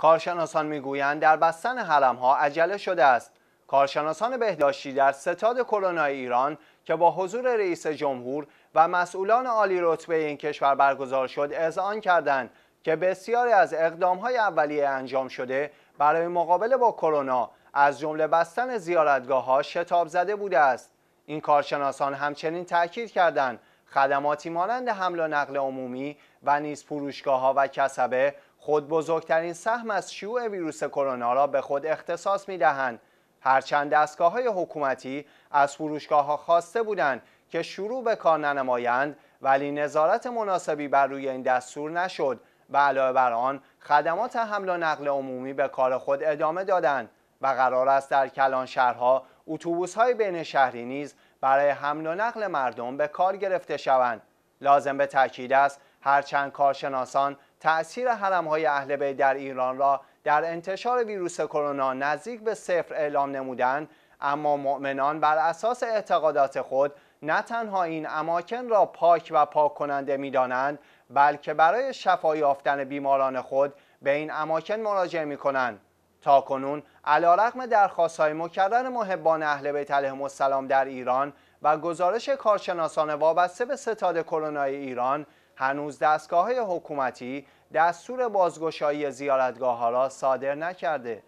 کارشناسان میگویند در بستن حرم ها عجله شده است کارشناسان بهداشتی در ستاد کرونا ایران که با حضور رئیس جمهور و مسئولان عالی رتبه این کشور برگزار شد اذعان کردند که بسیاری از های اولیه انجام شده برای مقابله با کرونا از جمله بستن زیارتگاه ها شتاب زده بوده است این کارشناسان همچنین تاکید کردند خدماتی مانند حمل و نقل عمومی و نیز فروشگاه ها و کسبه خود بزرگترین سهم از شیوع ویروس کرونا را به خود اختصاص می دهند. هرچند دستگاه های حکومتی از فروشگاه ها خواسته بودند که شروع به کار ننمایند ولی نظارت مناسبی بر روی این دستور نشد و علاوه بر آن خدمات حمل و نقل عمومی به کار خود ادامه دادند و قرار است در کلان شهرها اتوبوس های بین شهری نیز برای حمل و نقل مردم به کار گرفته شوند لازم به تاکید است هرچند کارشناسان تأثیر حرم های اهل بیت در ایران را در انتشار ویروس کرونا نزدیک به صفر اعلام نمودند اما مؤمنان بر اساس اعتقادات خود نه تنها این اماکن را پاک و پاک کننده می دانند بلکه برای شفا یافتن بیماران خود به این اماکن مراجعه می کنند تا کنون علا درخواست های مکرر محبان اهل بیت علیهم السلام در ایران و گزارش کارشناسان وابسته به ستاد کرونا ایران هنوز دستگاه های حکومتی دستور بازگشایی زیارتگاه ها را صادر نکرده